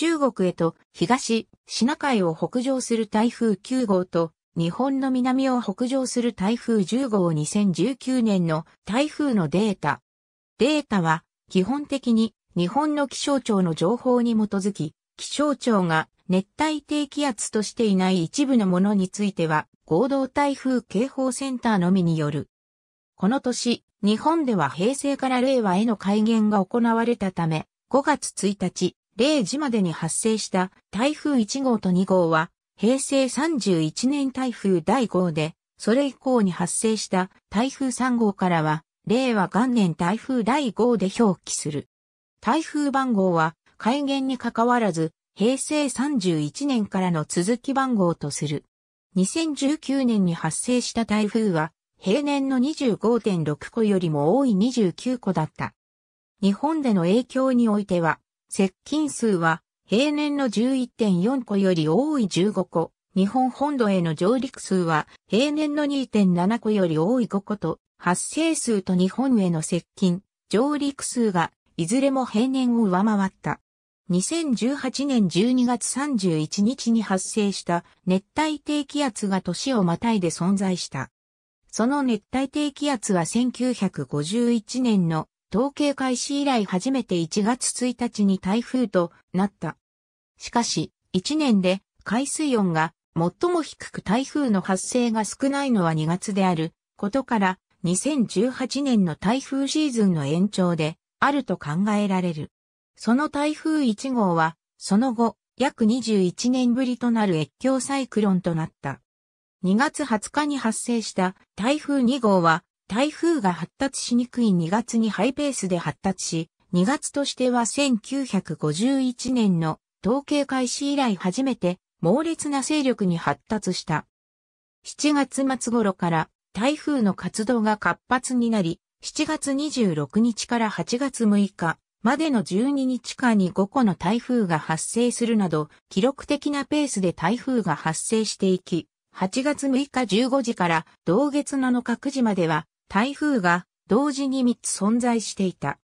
中国へと東、シナ海を北上する台風9号と、日本の南を北上する台風10号2019年の台風のデータ。データは、基本的に日本の気象庁の情報に基づき、気象庁が熱帯低気圧としていない一部のものについては、合同台風警報センターのみによる。この年、日本では平成から令和への改元が行われたため、5月1日、0時までに発生した台風1号と2号は、平成31年台風第5号で、それ以降に発生した台風3号からは、令和元年台風第5号で表記する。台風番号は、改元に関わらず、平成31年からの続き番号とする。2019年に発生した台風は、平年の25.6個よりも多い29個だった。日本での影響においては、接近数は平年の11.4個より多い15個、日本本土への上陸数は平年の2.7個より多い5個と、発生数と日本への接近、上陸数がいずれも平年を上回った。2018年12月31日に発生した熱帯低気圧が年をまたいで存在した。その熱帯低気圧は1951年の統計開始以来初めて1月1日に台風となった。しかし、1年で海水温が最も低く台風の発生が少ないのは2月であることから、2018年の台風シーズンの延長であると考えられる。その台風1号は、その後、約21年ぶりとなる越境サイクロンとなった。2月20日に発生した台風2号は台風が発達しにくい2月にハイペースで発達し、2月としては1951年の統計開始以来初めて猛烈な勢力に発達した。7月末頃から台風の活動が活発になり、7月26日から8月6日までの12日間に5個の台風が発生するなど、記録的なペースで台風が発生していき、8月6日15時から同月7日9時までは台風が同時に3つ存在していた。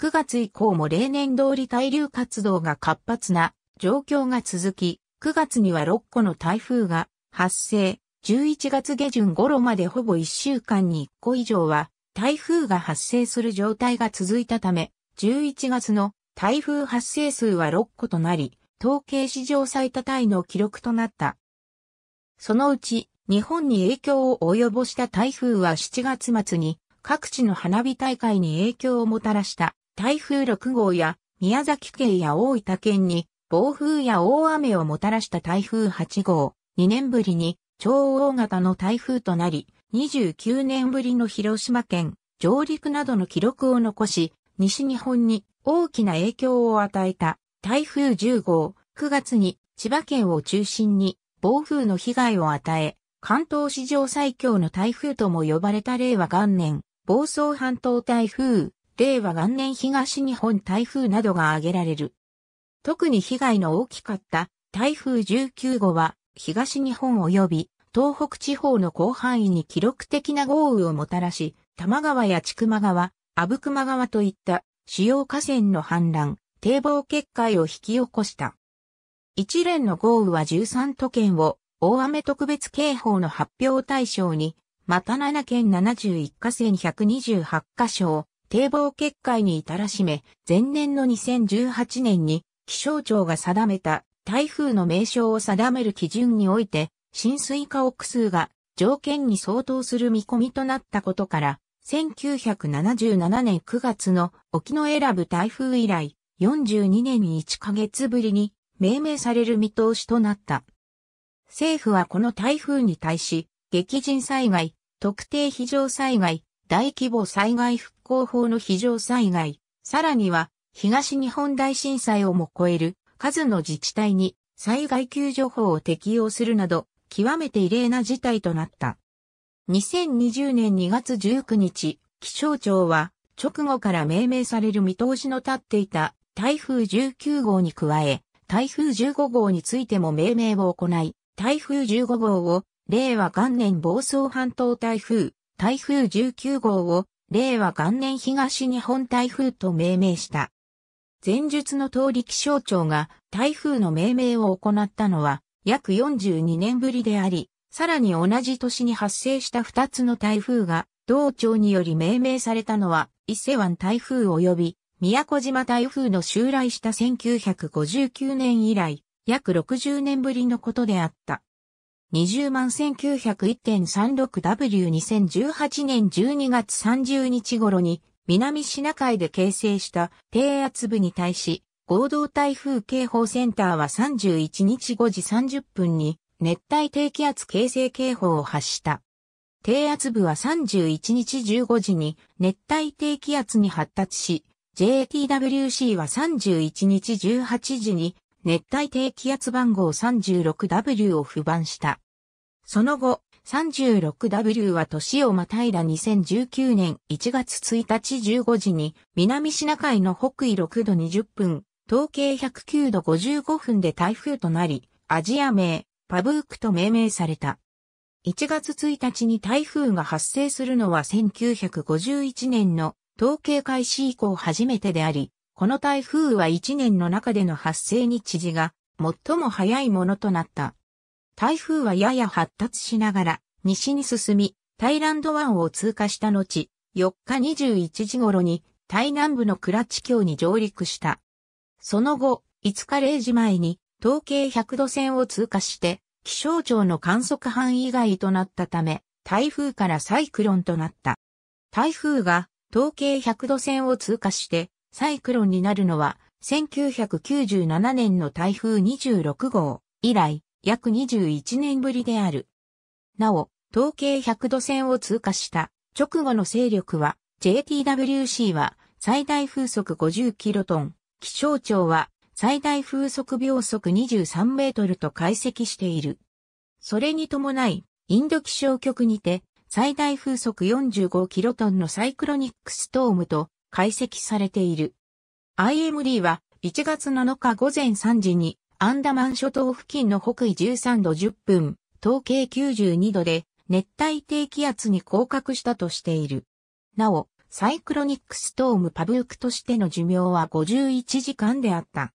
9月以降も例年通り対流活動が活発な状況が続き、9月には6個の台風が発生、11月下旬頃までほぼ1週間に1個以上は台風が発生する状態が続いたため、11月の台風発生数は6個となり、統計史上最多タイの記録となった。そのうち日本に影響を及ぼした台風は7月末に各地の花火大会に影響をもたらした台風6号や宮崎県や大分県に暴風や大雨をもたらした台風8号、2年ぶりに超大型の台風となり、29年ぶりの広島県上陸などの記録を残し、西日本に大きな影響を与えた台風10号、9月に千葉県を中心に暴風の被害を与え、関東史上最強の台風とも呼ばれた令和元年、房総半島台風、令和元年東日本台風などが挙げられる。特に被害の大きかった台風19号は東日本及び東北地方の広範囲に記録的な豪雨をもたらし、多摩川や千曲川、阿武隈川といった主要河川の氾濫、堤防決壊を引き起こした。一連の豪雨は13都県を大雨特別警報の発表対象に、また7県71河川128箇所を堤防決壊に至らしめ、前年の2018年に気象庁が定めた台風の名称を定める基準において、浸水化屋数が条件に相当する見込みとなったことから、1977年9月の沖の選ぶ台風以来、42年1ヶ月ぶりに命名される見通しとなった。政府はこの台風に対し、激甚災害、特定非常災害、大規模災害復興法の非常災害、さらには東日本大震災をも超える数の自治体に災害救助法を適用するなど、極めて異例な事態となった。2020年2月19日、気象庁は直後から命名される見通しの立っていた台風19号に加え、台風15号についても命名を行い、台風15号を、令和元年房総半島台風、台風19号を、令和元年東日本台風と命名した。前述の通り気象庁が台風の命名を行ったのは約42年ぶりであり、さらに同じ年に発生した2つの台風が同庁により命名されたのは伊勢湾台風及び宮古島台風の襲来した1959年以来、約60年ぶりのことであった。20万 1901.36W2018 年12月30日頃に南シナ海で形成した低圧部に対し合同台風警報センターは31日5時30分に熱帯低気圧形成警報を発した。低圧部は31日15時に熱帯低気圧に発達し、JTWC は31日18時に熱帯低気圧番号 36W を不番した。その後、36W は年をまたいだ2019年1月1日15時に南シナ海の北緯6度20分、統計109度55分で台風となり、アジア名、パブークと命名された。1月1日に台風が発生するのは1951年の統計開始以降初めてであり、この台風は1年の中での発生日時が最も早いものとなった。台風はやや発達しながら西に進み、タイランド湾を通過した後、4日21時頃にタイ南部のクラチ橋に上陸した。その後、5日0時前に統計100度線を通過して、気象庁の観測範囲外となったため、台風からサイクロンとなった。台風が統計100度線を通過して、サイクロンになるのは、1997年の台風26号以来、約21年ぶりである。なお、統計100度線を通過した直後の勢力は、JTWC は最大風速50キロトン、気象庁は最大風速秒速23メートルと解析している。それに伴い、インド気象局にて最大風速45キロトンのサイクロニックストームと解析されている。IMD は1月7日午前3時にアンダマン諸島付近の北緯13度10分、統計92度で熱帯低気圧に降格したとしている。なお、サイクロニックストームパブークとしての寿命は51時間であった。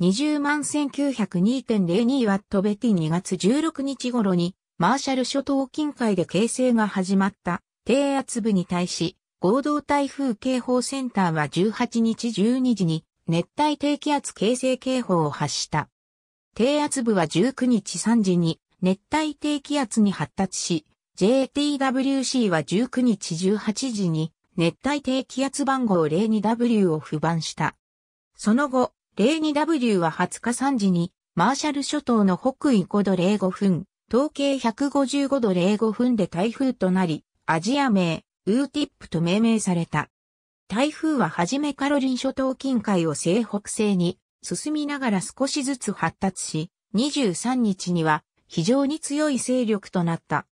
20万1902.02ワットベティ2月16日頃にマーシャル諸島近海で形成が始まった低圧部に対し合同台風警報センターは18日12時に熱帯低気圧形成警報を発した。低圧部は19日3時に熱帯低気圧に発達し、JTWC は19日18時に熱帯低気圧番号 02W を不番した。その後、02W は20日3時にマーシャル諸島の北緯5度05分、東経155度05分で台風となり、アジア名、ウーティップと命名された。台風ははじめカロリン諸島近海を西北西に進みながら少しずつ発達し、23日には非常に強い勢力となった。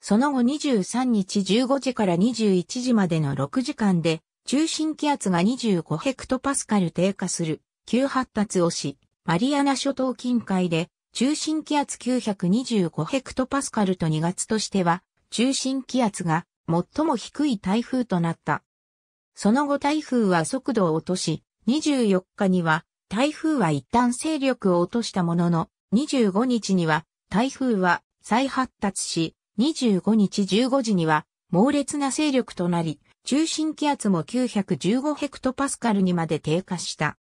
その後23日15時から21時までの6時間で、中心気圧が25ヘクトパスカル低下する、急発達をし、マリアナ諸島近海で、中心気圧925ヘクトパスカルと2月としては、中心気圧が最も低い台風となった。その後台風は速度を落とし、24日には台風は一旦勢力を落としたものの、25日には台風は再発達し、25日15時には猛烈な勢力となり、中心気圧も915ヘクトパスカルにまで低下した。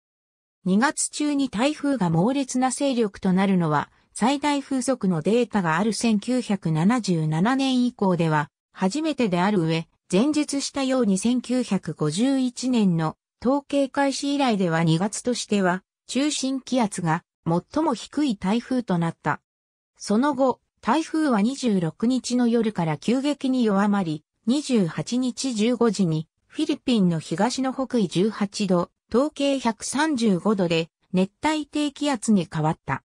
2月中に台風が猛烈な勢力となるのは、最大風速のデータがある1977年以降では初めてである上、前述したように1951年の統計開始以来では2月としては、中心気圧が最も低い台風となった。その後、台風は26日の夜から急激に弱まり、28日15時にフィリピンの東の北緯18度、統計135度で熱帯低気圧に変わった。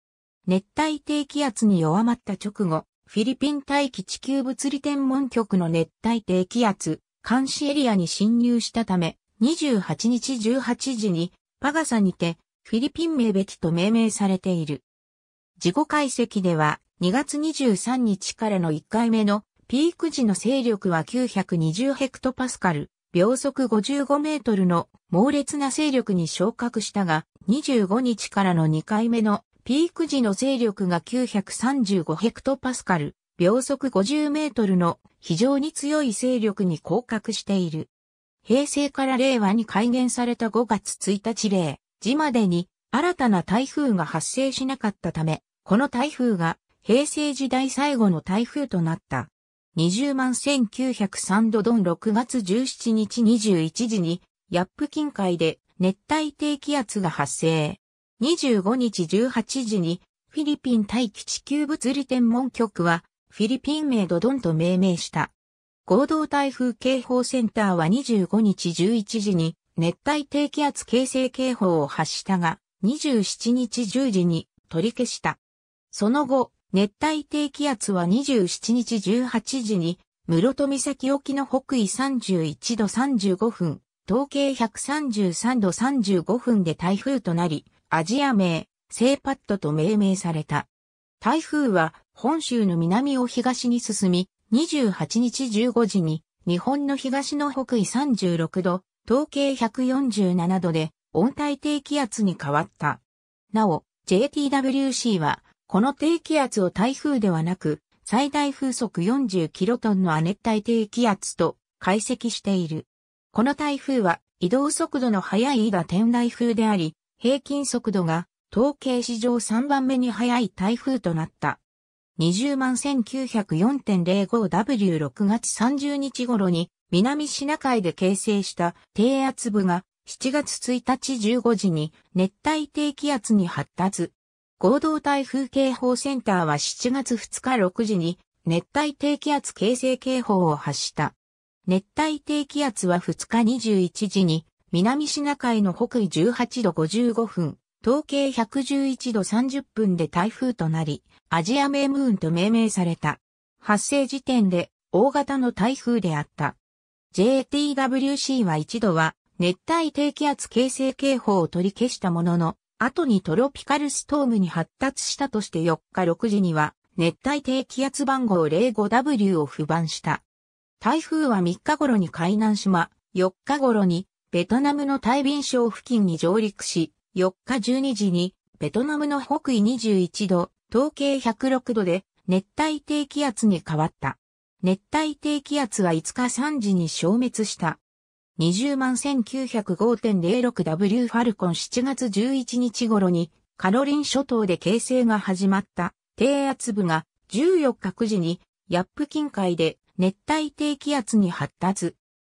熱帯低気圧に弱まった直後、フィリピン大気地球物理天文局の熱帯低気圧、監視エリアに侵入したため、28日18時にパガサにてフィリピン名べきと命名されている。事故解析では2月23日からの1回目のピーク時の勢力は920ヘクトパスカル、秒速55メートルの猛烈な勢力に昇格したが、25日からの2回目のピーク時の勢力が935ヘクトパスカル、秒速50メートルの非常に強い勢力に降格している。平成から令和に改元された5月1日0時までに新たな台風が発生しなかったため、この台風が平成時代最後の台風となった。20万1903度ドン6月17日21時に、ヤップ近海で熱帯低気圧が発生。25日18時にフィリピン大気地球物理天文局はフィリピン名ドドンと命名した。合同台風警報センターは25日11時に熱帯低気圧形成警報を発したが27日10時に取り消した。その後、熱帯低気圧は27日18時に室戸岬沖の北緯31度35分、東経133度35分で台風となり、アジア名、セーパッドと命名された。台風は本州の南を東に進み、28日15時に日本の東の北緯36度、統計147度で温帯低気圧に変わった。なお、JTWC はこの低気圧を台風ではなく、最大風速40キロトンの亜熱帯低気圧と解析している。この台風は移動速度の速い伊天台風であり、平均速度が統計史上3番目に速い台風となった。20万 1904.05W6 月30日頃に南シナ海で形成した低圧部が7月1日15時に熱帯低気圧に発達。合同台風警報センターは7月2日6時に熱帯低気圧形成警報を発した。熱帯低気圧は2日21時に南シナ海の北緯18度55分、統計111度30分で台風となり、アジア名ムーンと命名された。発生時点で大型の台風であった。JTWC は一度は熱帯低気圧形成警報を取り消したものの、後にトロピカルストームに発達したとして4日6時には熱帯低気圧番号 05W を不番した。台風は3日頃に海南島、4日頃にベトナムの大便省付近に上陸し、4日12時に、ベトナムの北緯21度、東経106度で、熱帯低気圧に変わった。熱帯低気圧は5日3時に消滅した。20万 1905.06W ファルコン7月11日頃にカロリン諸島で形成が始まった低圧部が14日9時にヤップ近海で熱帯低気圧に発達。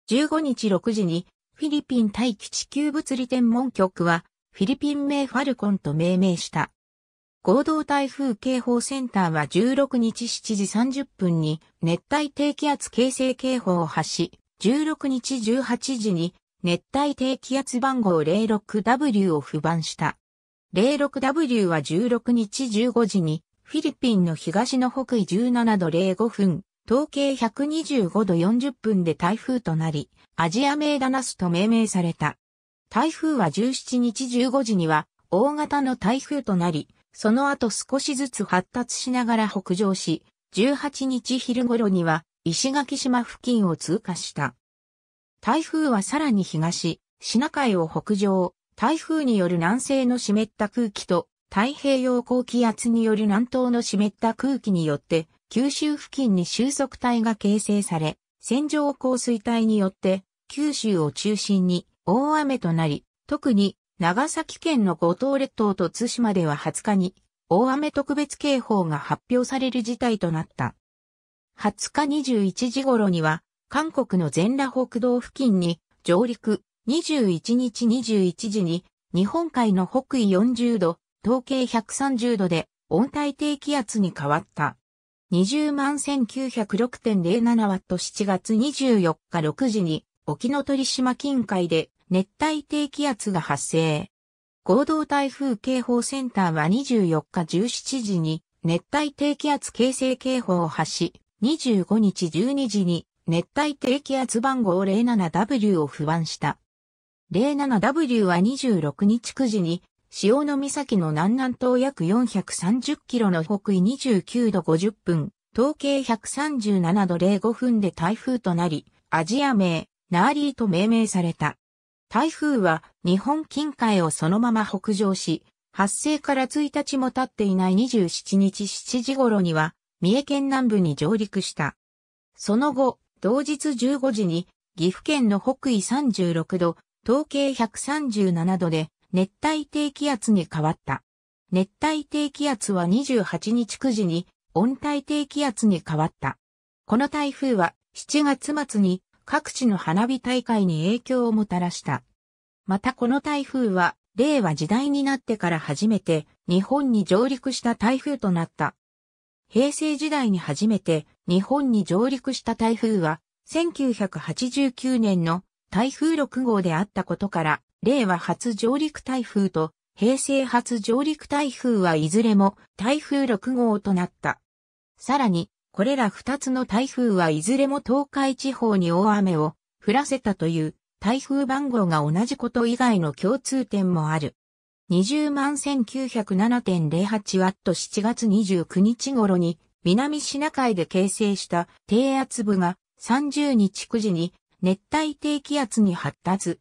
15日6時にフィリピン大気地球物理天文局は、フィリピン名ファルコンと命名した。合同台風警報センターは16日7時30分に熱帯低気圧形成警報を発し、16日18時に熱帯低気圧番号 06W を付番した。06W は16日15時にフィリピンの東の北緯17度05分、統計125度40分で台風となり、アジア名ダナスと命名された。台風は17日15時には大型の台風となり、その後少しずつ発達しながら北上し、18日昼頃には石垣島付近を通過した。台風はさらに東、シナ海を北上、台風による南西の湿った空気と太平洋高気圧による南東の湿った空気によって九州付近に収束帯が形成され、線状降水帯によって九州を中心に大雨となり、特に長崎県の五島列島と対馬では20日に大雨特別警報が発表される事態となった。20日21時頃には韓国の全羅北道付近に上陸21日21時に日本海の北緯40度、統計130度で温帯低気圧に変わった。20万1 9 0 6 0 7ト7月24日6時に沖ノ鳥島近海で熱帯低気圧が発生。合同台風警報センターは24日17時に熱帯低気圧形成警報を発し、25日12時に熱帯低気圧番号 07W を不安した。07W は26日9時に潮の岬の南南東約430キロの北緯29度50分、統計137度05分で台風となり、アジア名、ナーリーと命名された。台風は日本近海をそのまま北上し、発生から1日も経っていない27日7時頃には、三重県南部に上陸した。その後、同日15時に、岐阜県の北緯36度、統計137度で熱帯低気圧に変わった。熱帯低気圧は28日9時に温帯低気圧に変わった。この台風は7月末に各地の花火大会に影響をもたらした。またこの台風は令和時代になってから初めて日本に上陸した台風となった。平成時代に初めて日本に上陸した台風は1989年の台風6号であったことから令和初上陸台風と平成初上陸台風はいずれも台風6号となった。さらに、これら2つの台風はいずれも東海地方に大雨を降らせたという台風番号が同じこと以外の共通点もある。20万1 9 0 7 0 8ト7月29日頃に南シナ海で形成した低圧部が30日9時に熱帯低気圧に発達、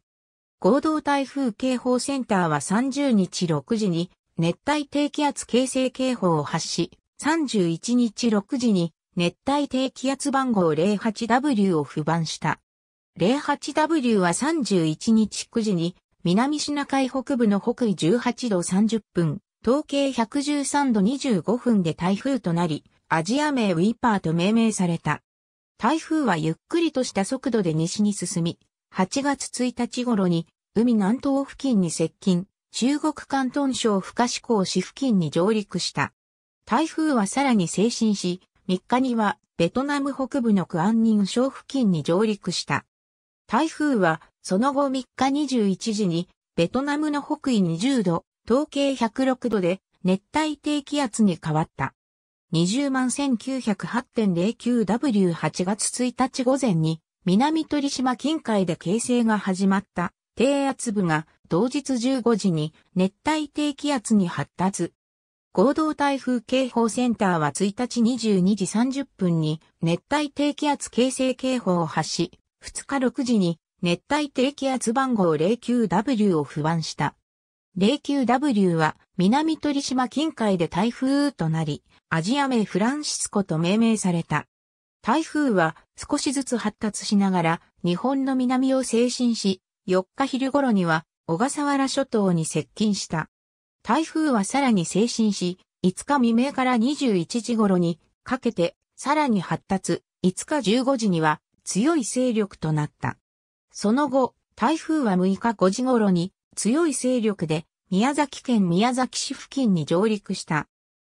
合同台風警報センターは30日6時に熱帯低気圧形成警報を発し、31日6時に熱帯低気圧番号 08W を不番した。08W は31日9時に南シナ海北部の北緯18度30分、統計113度25分で台風となり、アジア名ウィーパーと命名された。台風はゆっくりとした速度で西に進み、8月1日頃に、海南東付近に接近、中国関東省深志港市付近に上陸した。台風はさらに精進し、3日にはベトナム北部のクアンニン省付近に上陸した。台風はその後3日21時にベトナムの北緯20度、東計106度で熱帯低気圧に変わった。20万 1908.09W8 月1日午前に南鳥島近海で形成が始まった低圧部が同日15時に熱帯低気圧に発達。合同台風警報センターは1日22時30分に熱帯低気圧形成警報を発し、2日6時に熱帯低気圧番号 09W を不安した。09W は南鳥島近海で台風となり、アジア名フランシスコと命名された。台風は少しずつ発達しながら日本の南を精進し、4日昼頃には小笠原諸島に接近した。台風はさらに精進し、5日未明から21時頃にかけてさらに発達、5日15時には強い勢力となった。その後、台風は6日5時頃に強い勢力で宮崎県宮崎市付近に上陸した。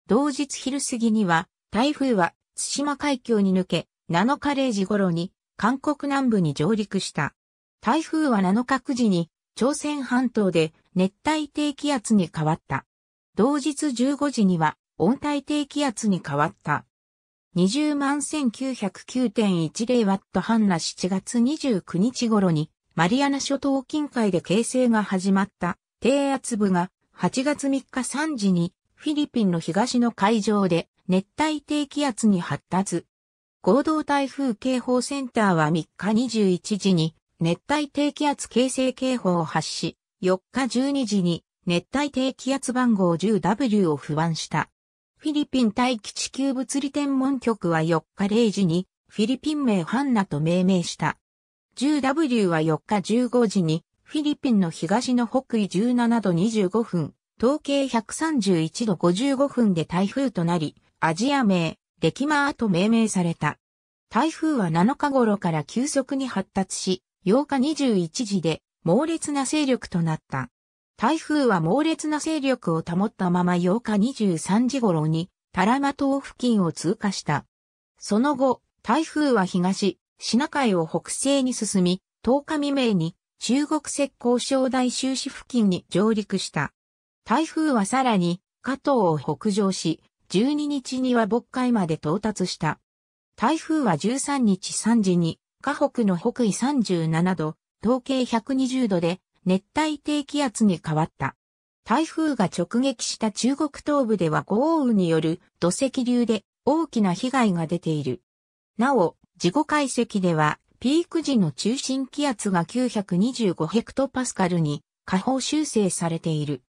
同日昼過ぎには台風は津島海峡に抜け7日0時頃に韓国南部に上陸した。台風は7日9時に朝鮮半島で熱帯低気圧に変わった。同日15時には温帯低気圧に変わった。20万1 9 0 9 1 0ハ半ナ7月29日頃にマリアナ諸島近海で形成が始まった低圧部が8月3日3時にフィリピンの東の海上で熱帯低気圧に発達。合同台風警報センターは3日21時に熱帯低気圧形成警報を発し、4日12時に熱帯低気圧番号 10W を不安した。フィリピン大気地球物理天文局は4日0時にフィリピン名ハンナと命名した。10W は4日15時にフィリピンの東の北緯17度25分、東経131度55分で台風となり、アジア名デキマーと命名された。台風は7日頃から急速に発達し、8日21時で猛烈な勢力となった。台風は猛烈な勢力を保ったまま8日23時頃にタラマ島付近を通過した。その後、台風は東、シナ海を北西に進み、10日未明に中国石膏省大州市付近に上陸した。台風はさらに、加藤を北上し、12日には渤海まで到達した。台風は13日3時に、河北の北緯37度、東経120度で熱帯低気圧に変わった。台風が直撃した中国東部では豪雨による土石流で大きな被害が出ている。なお、事故解析では、ピーク時の中心気圧が925ヘクトパスカルに下方修正されている。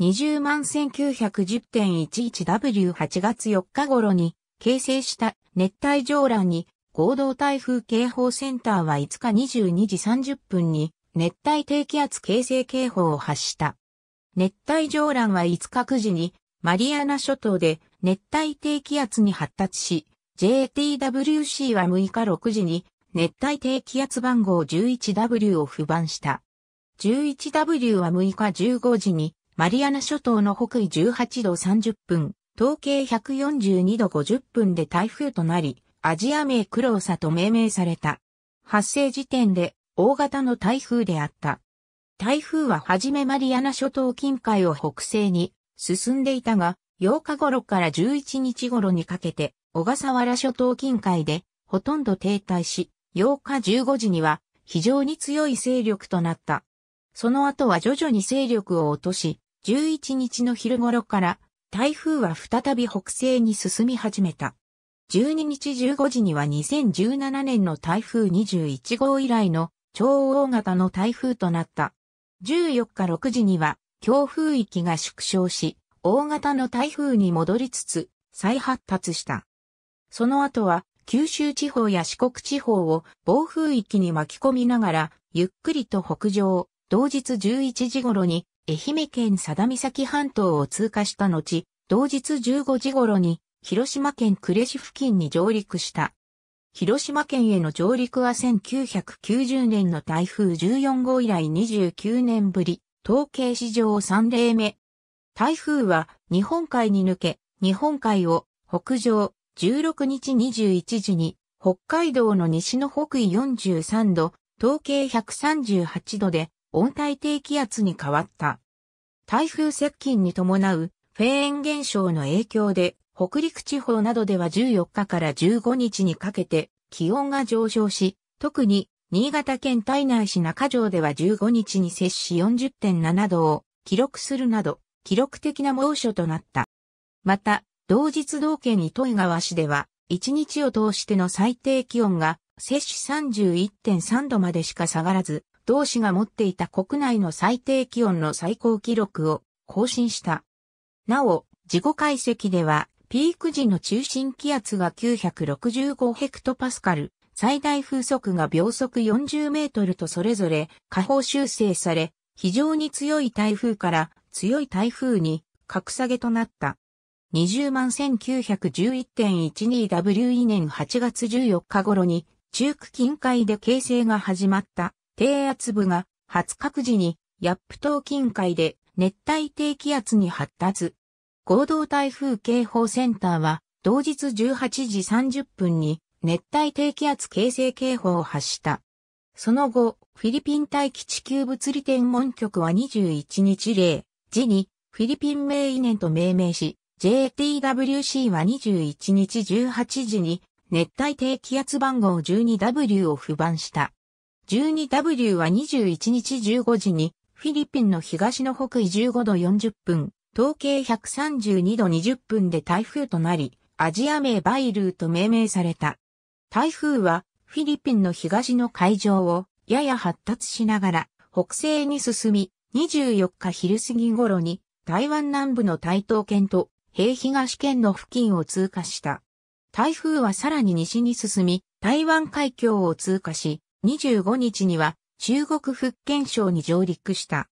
20万 1910.11W8 月4日頃に形成した熱帯上乱に合同台風警報センターは5日22時30分に熱帯低気圧形成警報を発した。熱帯上乱は5日9時にマリアナ諸島で熱帯低気圧に発達し、JTWC は6日6時に熱帯低気圧番号 11W を不番した。11W は6日15時にマリアナ諸島の北緯18度30分、統計142度50分で台風となり、アジア名クローサと命名された。発生時点で大型の台風であった。台風ははじめマリアナ諸島近海を北西に進んでいたが、8日頃から11日頃にかけて、小笠原諸島近海でほとんど停滞し、8日15時には非常に強い勢力となった。その後は徐々に勢力を落とし、11日の昼頃から台風は再び北西に進み始めた。12日15時には2017年の台風21号以来の超大型の台風となった。14日6時には強風域が縮小し、大型の台風に戻りつつ再発達した。その後は九州地方や四国地方を暴風域に巻き込みながらゆっくりと北上、同日11時頃に愛媛県佐田岬半島を通過した後、同日15時頃に広島県呉市付近に上陸した。広島県への上陸は1990年の台風14号以来29年ぶり、統計史上3例目。台風は日本海に抜け、日本海を北上、16日21時に北海道の西の北緯43度、統計138度で温帯低気圧に変わった。台風接近に伴うフェーン現象の影響で、北陸地方などでは14日から15日にかけて気温が上昇し、特に新潟県体内市中条では15日に摂氏40.7度を記録するなど、記録的な猛暑となった。また、同日同県糸井川市では、1日を通しての最低気温が摂氏31.3度までしか下がらず、同市が持っていた国内の最低気温の最高記録を更新した。なお、自己解析では、ピーク時の中心気圧が965ヘクトパスカル、最大風速が秒速40メートルとそれぞれ下方修正され、非常に強い台風から強い台風に格下げとなった。20万 1911.12W 以年8月14日頃に中区近海で形成が始まった。低圧部が発覚時にヤップ島近海で熱帯低気圧に発達。合同台風警報センターは同日18時30分に熱帯低気圧形成警報を発した。その後、フィリピン大気地球物理天文局は21日0時にフィリピン名イネと命名し、JTWC は21日18時に熱帯低気圧番号 12W を不番した。12W は21日15時に、フィリピンの東の北緯15度40分、統計132度20分で台風となり、アジア名バイルーと命名された。台風は、フィリピンの東の海上を、やや発達しながら、北西に進み、24日昼過ぎ頃に、台湾南部の台東県と、平東県の付近を通過した。台風はさらに西に進み、台湾海峡を通過し、25日には中国福建省に上陸した。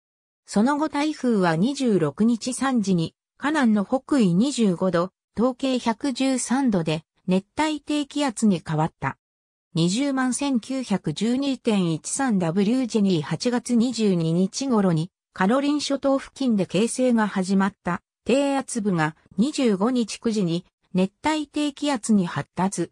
その後台風は26日3時に、河南の北緯25度、統計113度で熱帯低気圧に変わった。20万 1912.13W ジェニー8月22日頃にカロリン諸島付近で形成が始まった低圧部が25日9時に熱帯低気圧に発達。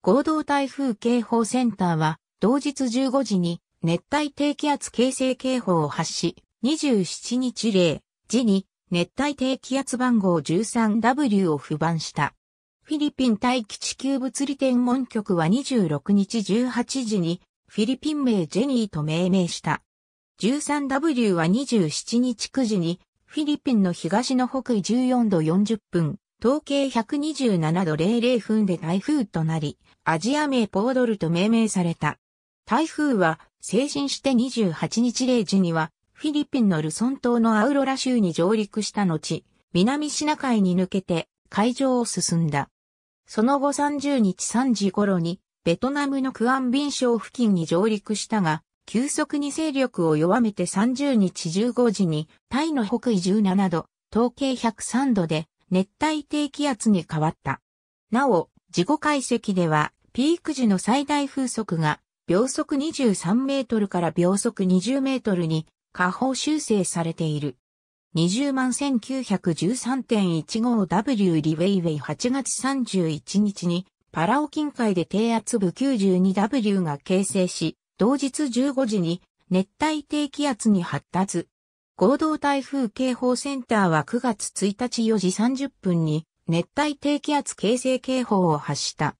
合同台風警報センターは同日15時に熱帯低気圧形成警報を発し、27日0時に熱帯低気圧番号 13W を不番した。フィリピン大気地球物理天文局は26日18時にフィリピン名ジェニーと命名した。13W は27日9時にフィリピンの東の北緯14度40分、統計127度00分で台風となり、アジア名ポードルと命名された。台風は成人して28日0時にはフィリピンのルソン島のアウロラ州に上陸した後、南シナ海に抜けて海上を進んだ。その後30日3時頃にベトナムのクアンビン省付近に上陸したが、急速に勢力を弱めて30日15時にタイの北緯17度、統計103度で熱帯低気圧に変わった。なお、事故解析ではピーク時の最大風速が秒速23メートルから秒速20メートルに下方修正されている。20万 1913.15W リウェイウェイ8月31日にパラオ近海で低圧部 92W が形成し、同日15時に熱帯低気圧に発達。合同台風警報センターは9月1日4時30分に熱帯低気圧形成警報を発した。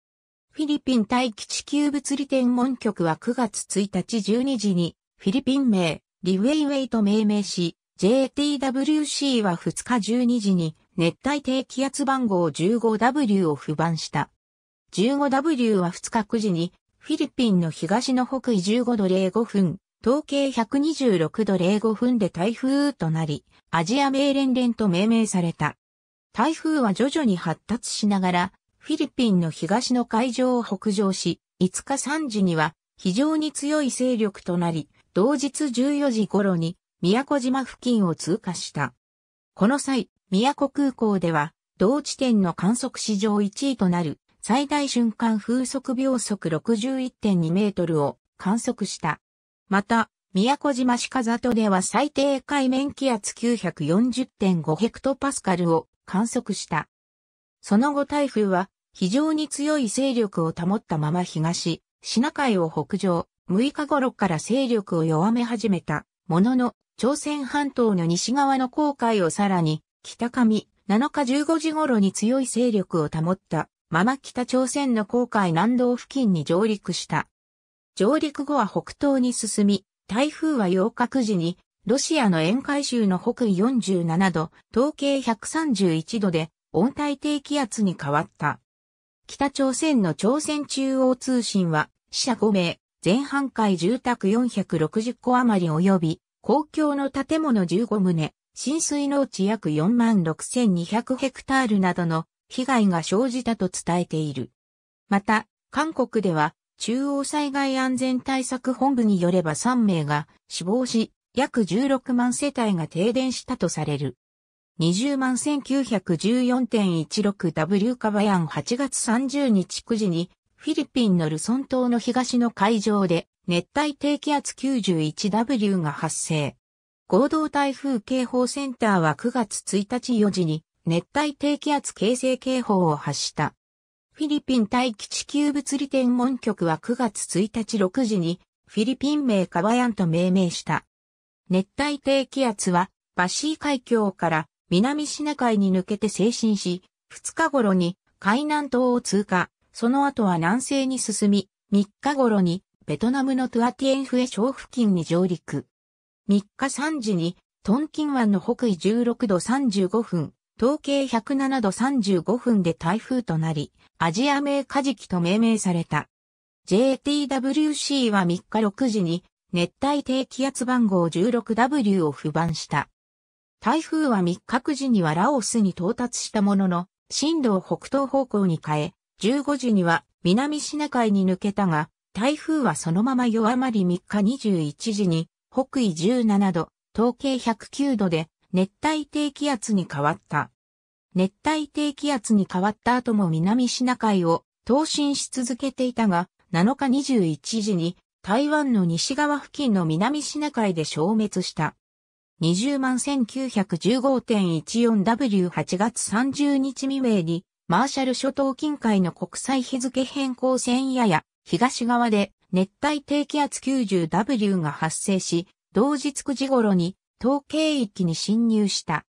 フィリピン大気地球物理天文局は9月1日12時に、フィリピン名、リウェイウェイと命名し、JTWC は2日12時に、熱帯低気圧番号 15W を付番した。15W は2日9時に、フィリピンの東の北緯15度05分、統計126度05分で台風となり、アジア名連連と命名された。台風は徐々に発達しながら、フィリピンの東の海上を北上し、5日3時には非常に強い勢力となり、同日14時頃に宮古島付近を通過した。この際、宮古空港では、同地点の観測史上1位となる最大瞬間風速秒速61.2メートルを観測した。また、宮古島鹿里では最低海面気圧940.5ヘクトパスカルを観測した。その後台風は非常に強い勢力を保ったまま東、シナ海を北上、6日頃から勢力を弱め始めた、ものの、朝鮮半島の西側の航海をさらに、北上、7日15時頃に強い勢力を保った、まま北朝鮮の航海南道付近に上陸した。上陸後は北東に進み、台風は8日9時に、ロシアの沿海州の北緯47度、東経131度で、温帯低気圧に変わった。北朝鮮の朝鮮中央通信は、死者5名、全半壊住宅460戸余り及び、公共の建物15棟、浸水農地約4万6200ヘクタールなどの被害が生じたと伝えている。また、韓国では、中央災害安全対策本部によれば3名が死亡し、約16万世帯が停電したとされる。20万 1914.16W カバヤン8月30日9時にフィリピンのルソン島の東の海上で熱帯低気圧 91W が発生。合同台風警報センターは9月1日4時に熱帯低気圧形成警報を発した。フィリピン大気地球物理天文局は9月1日6時にフィリピン名カバヤンと命名した。熱帯低気圧はバシー海峡から南シナ海に抜けて精神し、2日頃に海南島を通過、その後は南西に進み、3日頃にベトナムのトゥアティエンフエ省付近に上陸。3日3時にトンキン湾の北緯16度35分、統計107度35分で台風となり、アジア名カジキと命名された。JTWC は3日6時に熱帯低気圧番号 16W を不番した。台風は3日9時にはラオスに到達したものの、進路を北東方向に変え、15時には南シナ海に抜けたが、台風はそのまま弱まり3日21時に北緯17度、統計109度で熱帯低気圧に変わった。熱帯低気圧に変わった後も南シナ海を東進し続けていたが、7日21時に台湾の西側付近の南シナ海で消滅した。20万 1915.14W8 月30日未明に、マーシャル諸島近海の国際日付変更線やや東側で熱帯低気圧 90W が発生し、同日9時頃に東京域に侵入した。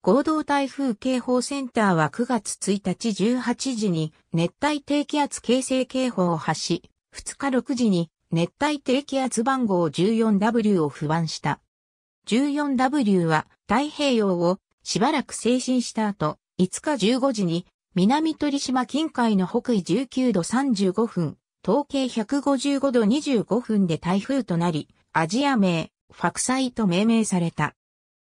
合同台風警報センターは9月1日18時に熱帯低気圧形成警報を発し、2日6時に熱帯低気圧番号 14W を不安した。14W は太平洋をしばらく精神した後、5日15時に南鳥島近海の北緯19度35分、統計155度25分で台風となり、アジア名、ファクサイと命名された。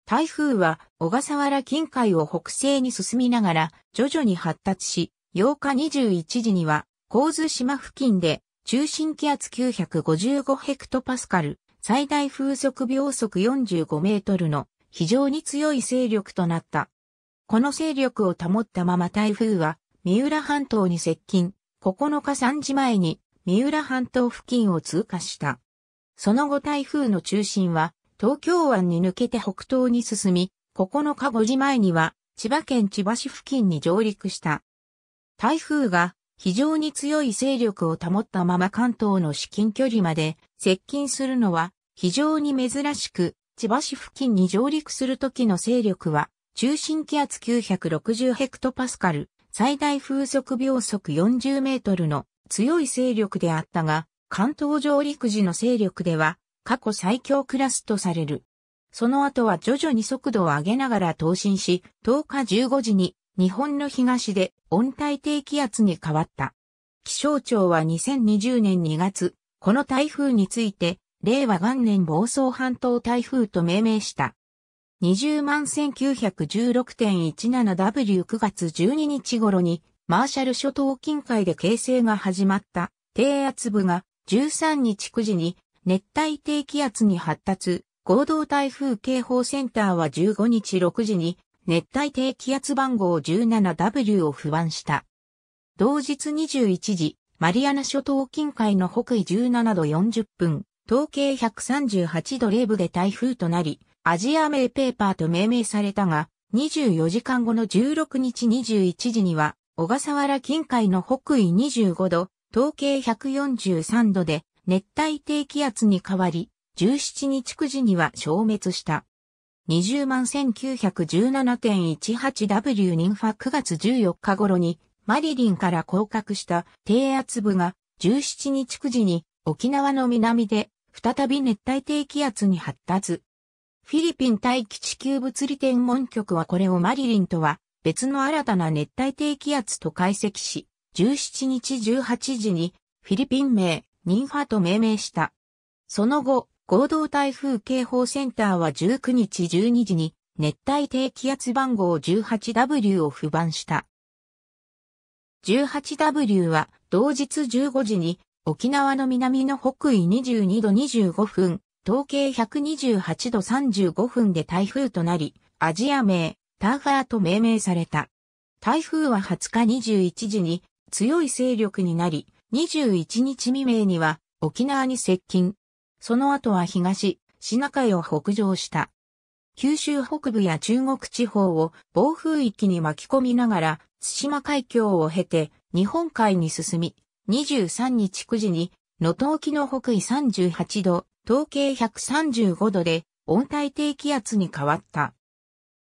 台風は小笠原近海を北西に進みながら徐々に発達し、8日21時には神津島付近で中心気圧955ヘクトパスカル、最大風速秒速45メートルの非常に強い勢力となった。この勢力を保ったまま台風は三浦半島に接近、9日3時前に三浦半島付近を通過した。その後台風の中心は東京湾に抜けて北東に進み、9日5時前には千葉県千葉市付近に上陸した。台風が非常に強い勢力を保ったまま関東の至近距離まで接近するのは非常に珍しく、千葉市付近に上陸するときの勢力は、中心気圧960ヘクトパスカル、最大風速秒速40メートルの強い勢力であったが、関東上陸時の勢力では過去最強クラスとされる。その後は徐々に速度を上げながら投進し、10日15時に日本の東で温帯低気圧に変わった。気象庁は2020年2月、この台風について、令和元年房総半島台風と命名した。20万 1916.17W9 月12日頃に、マーシャル諸島近海で形成が始まった低圧部が13日9時に熱帯低気圧に発達、合同台風警報センターは15日6時に熱帯低気圧番号 17W を不安した。同日21時、マリアナ諸島近海の北緯17度40分、統計138度0部で台風となり、アジア名ペーパーと命名されたが、24時間後の16日21時には、小笠原近海の北緯25度、統計143度で熱帯低気圧に変わり、17日9時には消滅した。20万 1917.18W 人波9月14日頃にマリリンから降格した低圧部が17日9時に沖縄の南で再び熱帯低気圧に発達。フィリピン大気地球物理天文局はこれをマリリンとは別の新たな熱帯低気圧と解析し、17日18時にフィリピン名ニンファと命名した。その後、合同台風警報センターは19日12時に熱帯低気圧番号 18W を不番した。18W は同日15時に沖縄の南の北緯22度25分、統計128度35分で台風となり、アジア名、ターファーと命名された。台風は20日21時に強い勢力になり、21日未明には沖縄に接近。その後は東、シナ海を北上した。九州北部や中国地方を暴風域に巻き込みながら津島海峡を経て日本海に進み、23日9時に能登沖の北緯38度、東経135度で温帯低気圧に変わった。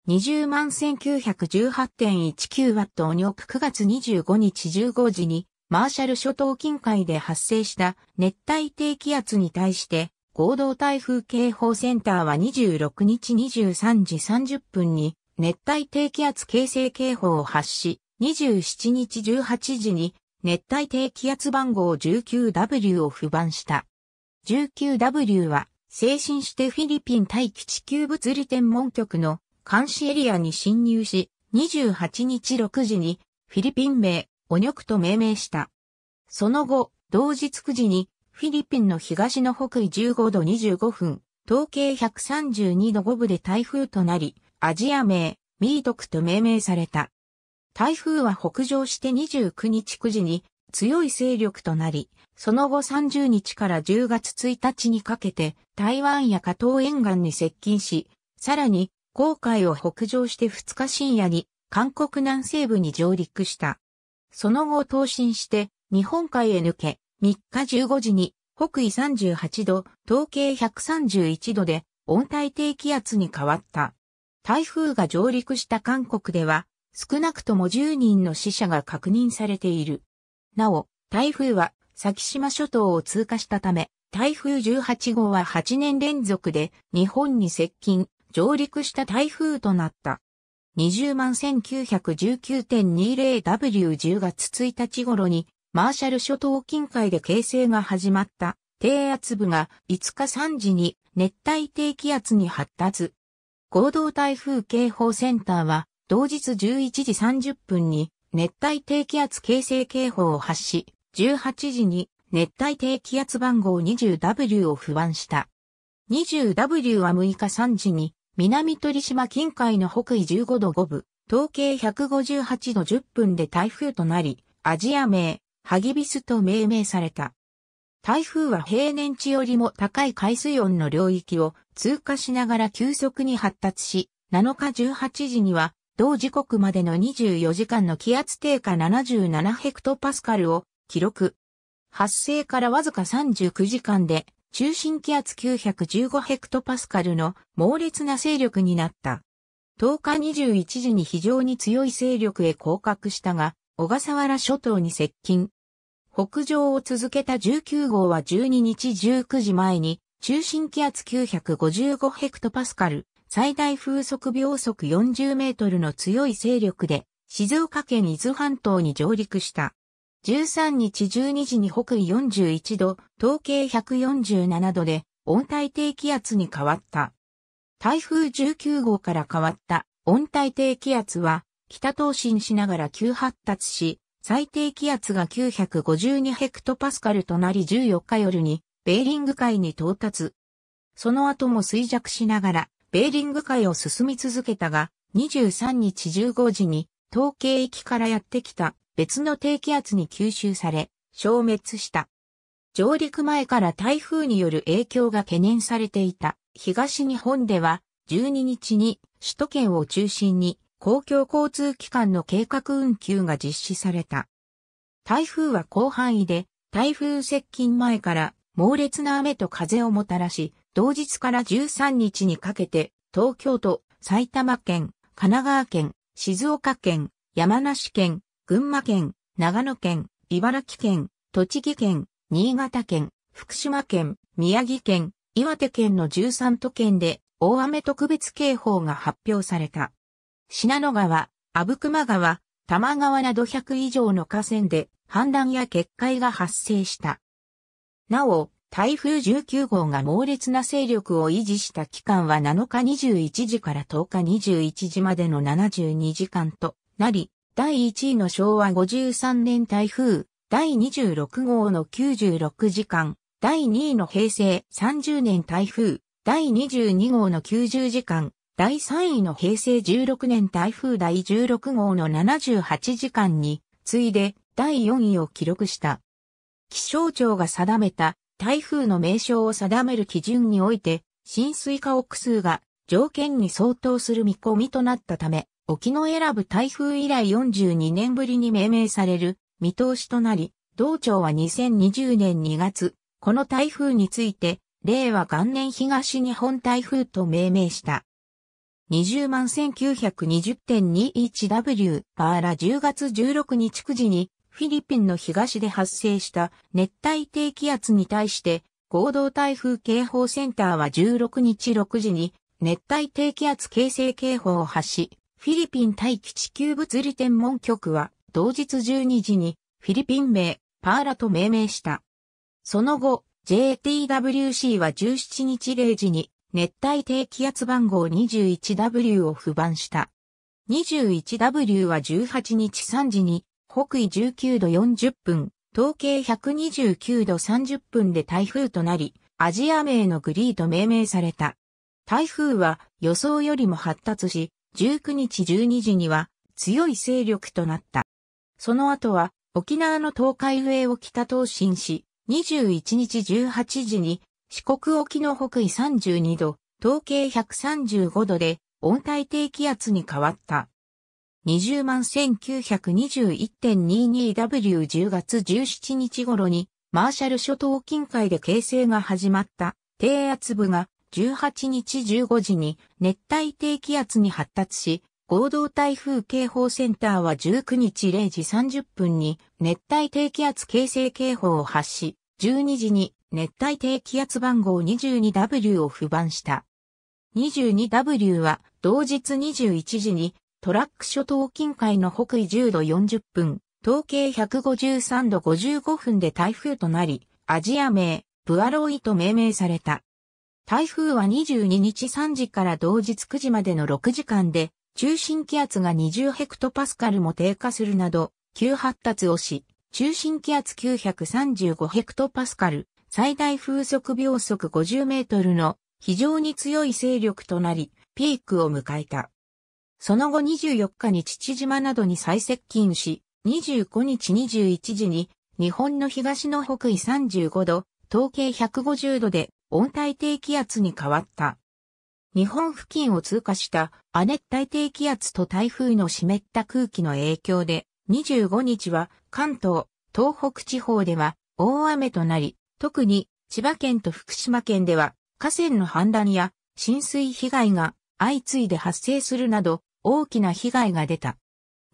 20万1918.19ワットオニョク9月25日15時にマーシャル諸島近海で発生した熱帯低気圧に対して合同台風警報センターは26日23時30分に熱帯低気圧形成警報を発し、27日18時に熱帯低気圧番号 19W を不番した。19W は精神してフィリピン大気地球物理天文局の監視エリアに侵入し、28日6時にフィリピン名、オニョクと命名した。その後、同日9時にフィリピンの東の北緯15度25分、東経132度5分で台風となり、アジア名、ミードクと命名された。台風は北上して29日9時に強い勢力となり、その後30日から10月1日にかけて台湾や加東沿岸に接近し、さらに黄海を北上して2日深夜に韓国南西部に上陸した。その後東進して日本海へ抜け、3日15時に北緯38度、東経131度で温帯低気圧に変わった。台風が上陸した韓国では少なくとも10人の死者が確認されている。なお、台風は先島諸島を通過したため、台風18号は8年連続で日本に接近、上陸した台風となった。20万 1919.20W10 月1日頃に、マーシャル諸島近海で形成が始まった低圧部が5日3時に熱帯低気圧に発達。合同台風警報センターは同日11時30分に熱帯低気圧形成警報を発し、18時に熱帯低気圧番号 20W を不安した。20W は6日3時に南鳥島近海の北緯15度5分、統計158度10分で台風となり、アジア名、ハギビスと命名された。台風は平年値よりも高い海水温の領域を通過しながら急速に発達し、7日18時には同時刻までの24時間の気圧低下77ヘクトパスカルを記録。発生からわずか39時間で中心気圧915ヘクトパスカルの猛烈な勢力になった。10日21時に非常に強い勢力へ降格したが、小笠原諸島に接近。北上を続けた19号は12日19時前に中心気圧955ヘクトパスカル、最大風速秒速40メートルの強い勢力で、静岡県伊豆半島に上陸した。13日12時に北緯41度、東経147度で温帯低気圧に変わった。台風19号から変わった温帯低気圧は北東進しながら急発達し、最低気圧が952ヘクトパスカルとなり14日夜にベーリング海に到達。その後も衰弱しながらベーリング海を進み続けたが、23日15時に、東京域からやってきた別の低気圧に吸収され、消滅した。上陸前から台風による影響が懸念されていた東日本では12日に首都圏を中心に公共交通機関の計画運休が実施された。台風は広範囲で台風接近前から猛烈な雨と風をもたらし、同日から13日にかけて、東京都、埼玉県、神奈川県、静岡県、山梨県、群馬県、長野県、茨城県、栃木県、新潟県、福島県、宮城県、岩手県の13都県で大雨特別警報が発表された。信濃川、阿武隈川、多摩川など100以上の河川で氾濫や決壊が発生した。なお、台風19号が猛烈な勢力を維持した期間は7日21時から10日21時までの72時間となり、第1位の昭和53年台風、第26号の96時間、第2位の平成30年台風、第22号の90時間、第3位の平成16年台風第16号の78時間に、次いで第4位を記録した。気象庁が定めた台風の名称を定める基準において、浸水化屋数が条件に相当する見込みとなったため、沖の選ぶ台風以来42年ぶりに命名される見通しとなり、同庁は2020年2月、この台風について、令和元年東日本台風と命名した。20万 1920.21W パーラ10月16日9時にフィリピンの東で発生した熱帯低気圧に対して合同台風警報センターは16日6時に熱帯低気圧形成警報を発し、フィリピン大気地球物理天文局は同日12時にフィリピン名パーラと命名した。その後、JTWC は17日0時に熱帯低気圧番号 21W を不番した。21W は18日3時に北緯19度40分、統計129度30分で台風となり、アジア名のグリーと命名された。台風は予想よりも発達し、19日12時には強い勢力となった。その後は沖縄の東海上を北東進し、21日18時に四国沖の北緯32度、統計135度で温帯低気圧に変わった。20万 1921.22W10 月17日頃に、マーシャル諸島近海で形成が始まった低圧部が18日15時に熱帯低気圧に発達し、合同台風警報センターは19日0時30分に熱帯低気圧形成警報を発し、12時に熱帯低気圧番号 22W を不番した。22W は同日21時にトラック諸島近海の北緯10度40分、統計153度55分で台風となり、アジア名、プアロイと命名された。台風は22日3時から同日9時までの6時間で、中心気圧が20ヘクトパスカルも低下するなど、急発達をし、中心気圧935ヘクトパスカル、最大風速秒速50メートルの非常に強い勢力となり、ピークを迎えた。その後24日に父島などに最接近し、25日21時に日本の東の北緯35度、統計150度で温帯低気圧に変わった。日本付近を通過した亜熱帯低気圧と台風の湿った空気の影響で、25日は関東、東北地方では大雨となり、特に千葉県と福島県では河川の氾濫や浸水被害が相次いで発生するなど大きな被害が出た。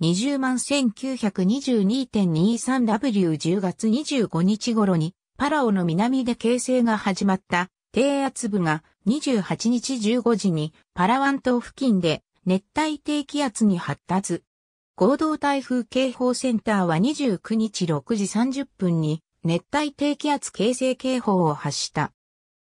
20万 1922.23W10 月25日頃にパラオの南で形成が始まった低圧部が28日15時にパラワン島付近で熱帯低気圧に発達。合同台風警報センターは29日6時30分に熱帯低気圧形成警報を発した。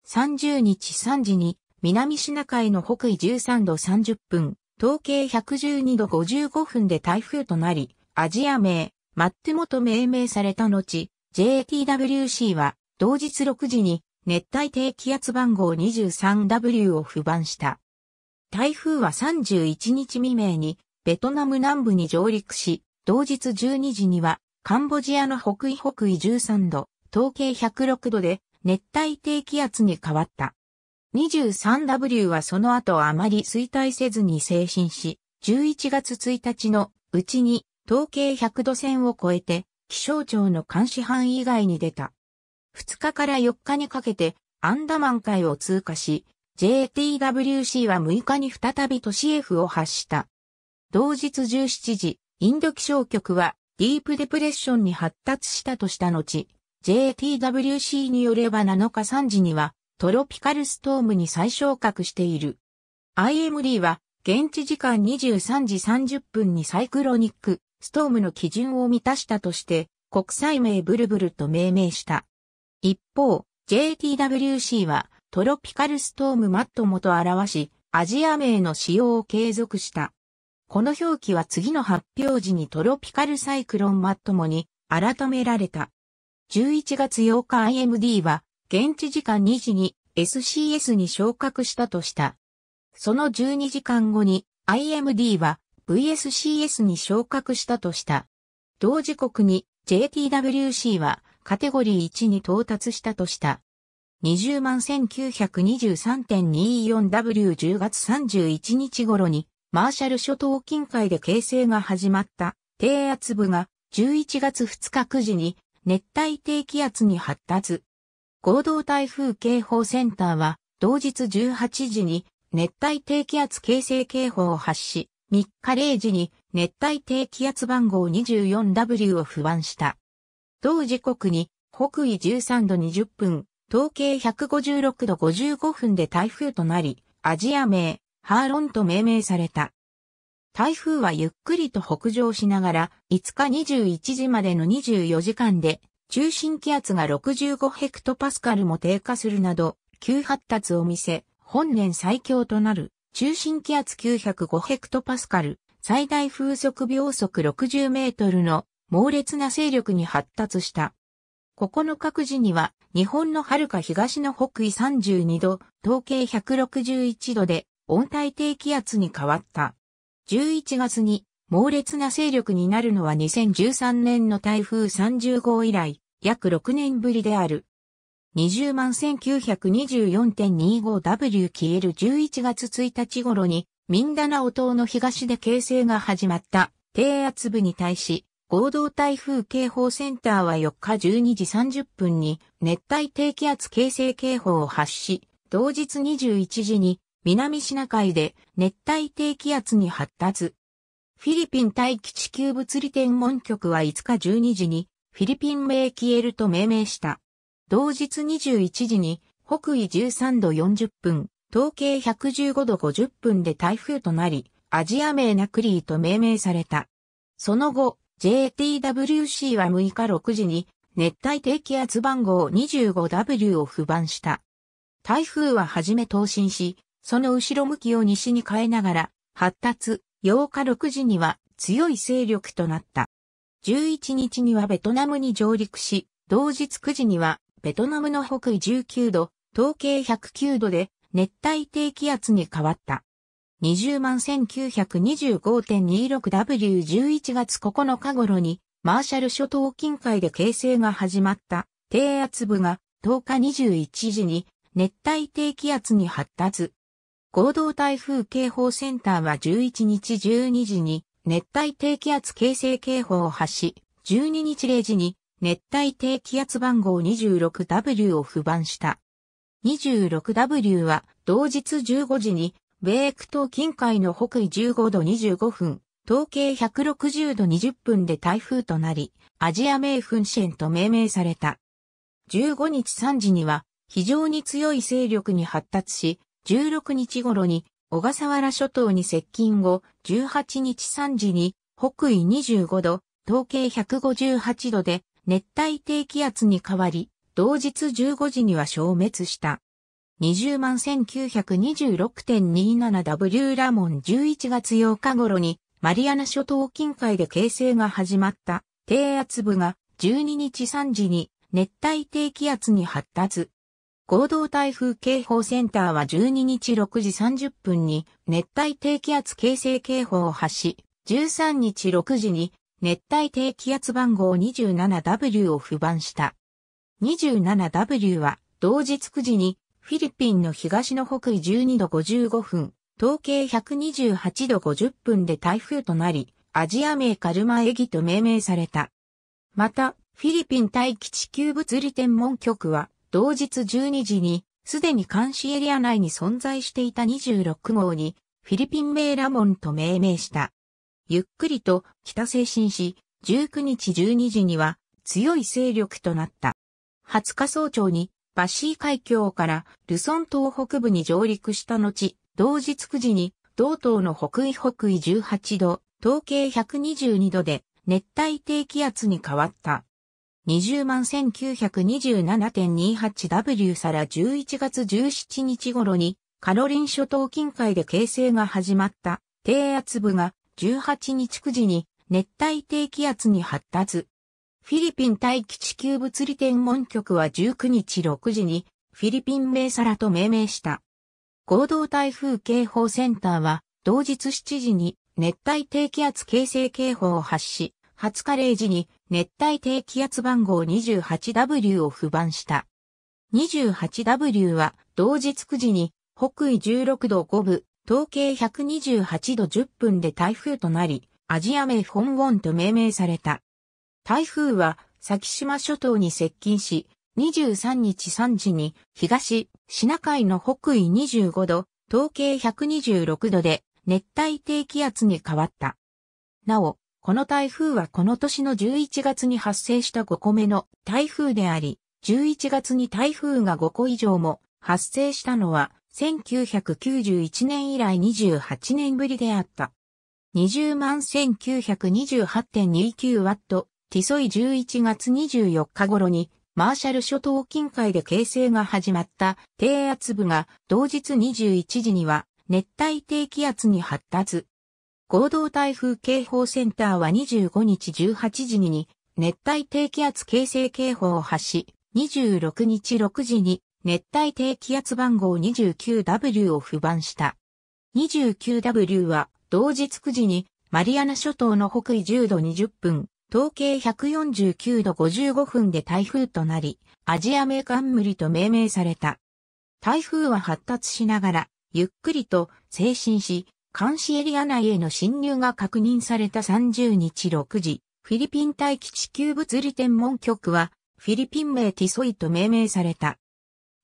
30日3時に南シナ海の北緯13度30分、統計112度55分で台風となり、アジア名、マッテモと命名された後、JTWC は同日6時に熱帯低気圧番号 23W を不番した。台風は31日未明にベトナム南部に上陸し、同日12時にはカンボジアの北緯北緯13度、統計106度で熱帯低気圧に変わった。23W はその後あまり衰退せずに精神し、11月1日のうちに統計100度線を超えて気象庁の監視範囲以外に出た。2日から4日にかけてアンダマン海を通過し、JTWC は6日に再び都市 F を発した。同日17時、インド気象局はディープデプレッションに発達したとした後、JTWC によれば7日3時にはトロピカルストームに再昇格している。IMD は現地時間23時30分にサイクロニックストームの基準を満たしたとして国際名ブルブルと命名した。一方、JTWC はトロピカルストームマットもと表し、アジア名の使用を継続した。この表記は次の発表時にトロピカルサイクロンマットもに改められた。11月8日 IMD は現地時間2時に SCS に昇格したとした。その12時間後に IMD は VSCS に昇格したとした。同時刻に JTWC はカテゴリー1に到達したとした。20万 1923.24W10 月31日頃にマーシャル諸島近海で形成が始まった低圧部が11月2日9時に熱帯低気圧に発達。合同台風警報センターは、同日18時に熱帯低気圧形成警報を発し、3日0時に熱帯低気圧番号 24W を不安した。同時刻に北緯13度20分、統計156度55分で台風となり、アジア名、ハーロンと命名された。台風はゆっくりと北上しながら、5日21時までの24時間で中心気圧が65ヘクトパスカルも低下するなど、急発達を見せ、本年最強となる、中心気圧905ヘクトパスカル、最大風速秒速60メートルの猛烈な勢力に発達した。9日各時には、日本の遥か東の北緯32度、統計161度で、温帯低気圧に変わった。11月に猛烈な勢力になるのは2013年の台風30号以来、約6年ぶりである。20万 1924.25W 消える11月1日頃に、ミンダナオ島の東で形成が始まった低圧部に対し、合同台風警報センターは4日12時30分に熱帯低気圧形成警報を発し、同日21時に南シナ海で熱帯低気圧に発達。フィリピン大気地球物理天文局は5日12時にフィリピン名キエルと命名した。同日21時に北緯13度40分、東経115度50分で台風となり、アジア名ナクリーと命名された。その後、JTWC は6日6時に熱帯低気圧番号 25W を不番した。台風は初め投進し、その後ろ向きを西に変えながら発達、8日6時には強い勢力となった。11日にはベトナムに上陸し、同日9時にはベトナムの北緯19度、統計109度で熱帯低気圧に変わった。20万 1925.26W11 月9日頃にマーシャル諸島近海で形成が始まった低圧部が10日21時に熱帯低気圧に発達、合同台風警報センターは11日12時に熱帯低気圧形成警報を発し、12日0時に熱帯低気圧番号 26W を不番した。26W は同日15時に米区東近海の北緯15度25分、統計160度20分で台風となり、アジア名噴支援と命名された。15日3時には非常に強い勢力に発達し、16日頃に小笠原諸島に接近後、18日3時に北緯25度、東経158度で熱帯低気圧に変わり、同日15時には消滅した。20万 1926.27W ラモン11月8日頃にマリアナ諸島近海で形成が始まった低圧部が12日3時に熱帯低気圧に発達。合同台風警報センターは12日6時30分に熱帯低気圧形成警報を発し、13日6時に熱帯低気圧番号 27W を付番した。27W は同日9時にフィリピンの東の北緯12度55分、統計128度50分で台風となり、アジア名カルマエギと命名された。また、フィリピン大気地球物理天文局は、同日12時に、すでに監視エリア内に存在していた26号に、フィリピン名ラモンと命名した。ゆっくりと北西進し、19日12時には強い勢力となった。20日早朝にバシー海峡からルソン島北部に上陸した後、同日9時に同島の北緯北緯18度、統計122度で熱帯低気圧に変わった。20万 1927.28W 皿11月17日頃にカロリン諸島近海で形成が始まった低圧部が18日9時に熱帯低気圧に発達。フィリピン大気地球物理天文局は19日6時にフィリピン名皿と命名した。合同台風警報センターは同日7時に熱帯低気圧形成警報を発し、20日0時に熱帯低気圧番号 28W を付番した。28W は同日9時に北緯16度5分、統計128度10分で台風となり、アジア名本ンと命名された。台風は先島諸島に接近し、23日3時に東、シナ海の北緯25度、統計126度で熱帯低気圧に変わった。なお、この台風はこの年の11月に発生した5個目の台風であり、11月に台風が5個以上も発生したのは1991年以来28年ぶりであった。20万1928.29ワット、ティソイ11月24日頃にマーシャル諸島近海で形成が始まった低圧部が同日21時には熱帯低気圧に発達。合同台風警報センターは25日18時に熱帯低気圧形成警報を発し、26日6時に熱帯低気圧番号 29W を付番した。29W は同日9時にマリアナ諸島の北緯10度20分、統計149度55分で台風となり、アジアメカンムリと命名された。台風は発達しながら、ゆっくりと精神し、監視エリア内への侵入が確認された30日6時、フィリピン大気地球物理天文局は、フィリピン名ティソイと命名された。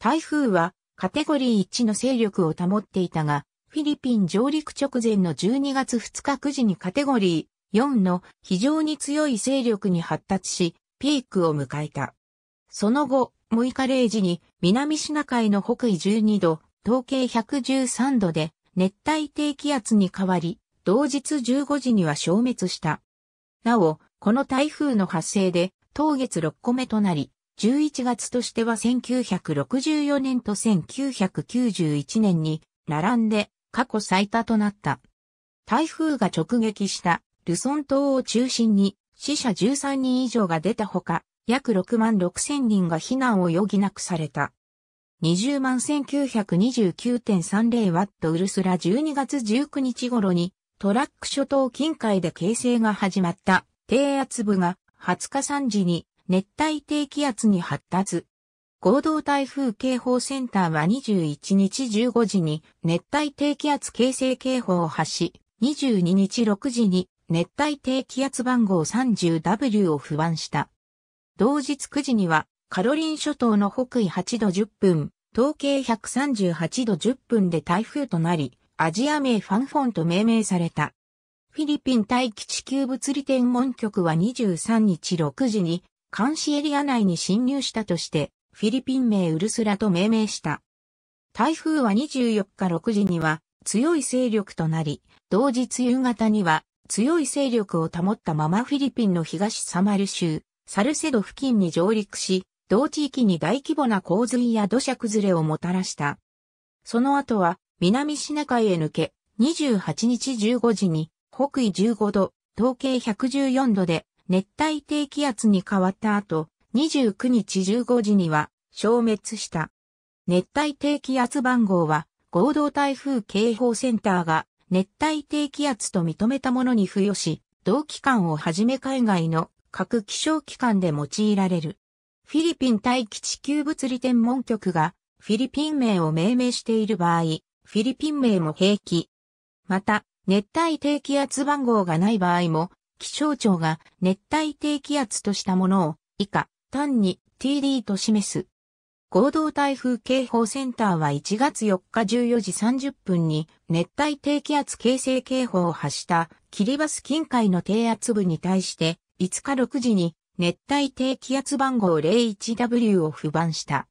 台風は、カテゴリー1の勢力を保っていたが、フィリピン上陸直前の12月2日9時にカテゴリー4の非常に強い勢力に発達し、ピークを迎えた。その後、6日0時に南シナ海の北緯12度、東経113度で熱帯低気圧に変わり、同日15時には消滅した。なお、この台風の発生で、当月6個目となり、11月としては1964年と1991年に並んで過去最多となった。台風が直撃したルソン島を中心に死者13人以上が出たほか、約6万6千人が避難を余儀なくされた。20万 1929.30W ウルスラ12月19日頃にトラック諸島近海で形成が始まった低圧部が20日3時に熱帯低気圧に発達。合同台風警報センターは21日15時に熱帯低気圧形成警報を発し、22日6時に熱帯低気圧番号 30W を不安した。同日9時にはカロリン諸島の北緯8度10分、統計138度10分で台風となり、アジア名ファンフォンと命名された。フィリピン大気地球物理天文局は23日6時に監視エリア内に侵入したとして、フィリピン名ウルスラと命名した。台風は24日6時には強い勢力となり、同日夕方には強い勢力を保ったままフィリピンの東サマル州、サルセド付近に上陸し、同地域に大規模な洪水や土砂崩れをもたらした。その後は、南シナ海へ抜け、28日15時に、北緯15度、統計114度で、熱帯低気圧に変わった後、29日15時には、消滅した。熱帯低気圧番号は、合同台風警報センターが、熱帯低気圧と認めたものに付与し、同期間をはじめ海外の各気象機関で用いられる。フィリピン大気地球物理天文局がフィリピン名を命名している場合、フィリピン名も平気。また、熱帯低気圧番号がない場合も、気象庁が熱帯低気圧としたものを以下、単に TD と示す。合同台風警報センターは1月4日14時30分に熱帯低気圧形成警報を発したキリバス近海の低圧部に対して5日6時に熱帯低気圧番号 01W を不番した。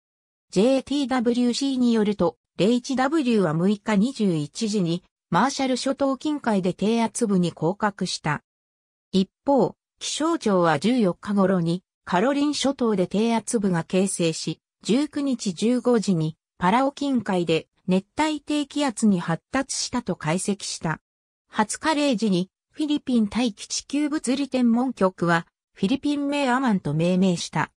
JTWC によると、01W は6日21時に、マーシャル諸島近海で低圧部に降格した。一方、気象庁は14日頃に、カロリン諸島で低圧部が形成し、19日15時に、パラオ近海で熱帯低気圧に発達したと解析した。20日0時に、フィリピン大気地球物理天文局は、フィリピン名アマンと命名した。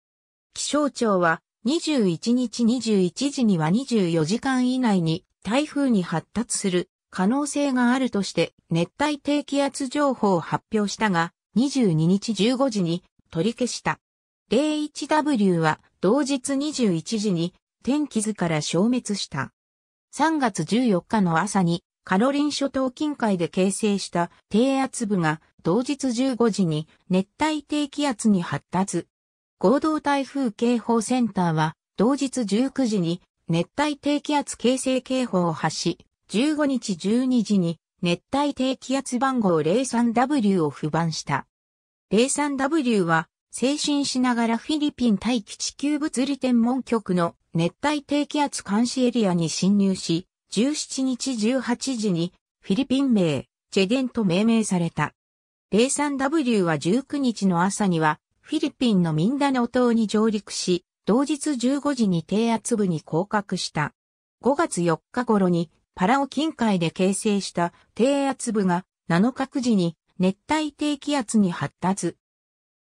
気象庁は21日21時には24時間以内に台風に発達する可能性があるとして熱帯低気圧情報を発表したが22日15時に取り消した。01W は同日21時に天気図から消滅した。3月14日の朝にカロリン諸島近海で形成した低圧部が同日15時に熱帯低気圧に発達。合同台風警報センターは同日19時に熱帯低気圧形成警報を発し、15日12時に熱帯低気圧番号 03W を不番した。03W は、精神しながらフィリピン大気地球物理天文局の熱帯低気圧監視エリアに侵入し、17日18時にフィリピン名、チェデンと命名された。03W は19日の朝にはフィリピンのミンダナオ島に上陸し、同日15時に低圧部に降格した。5月4日頃にパラオ近海で形成した低圧部が7日9時に熱帯低気圧に発達。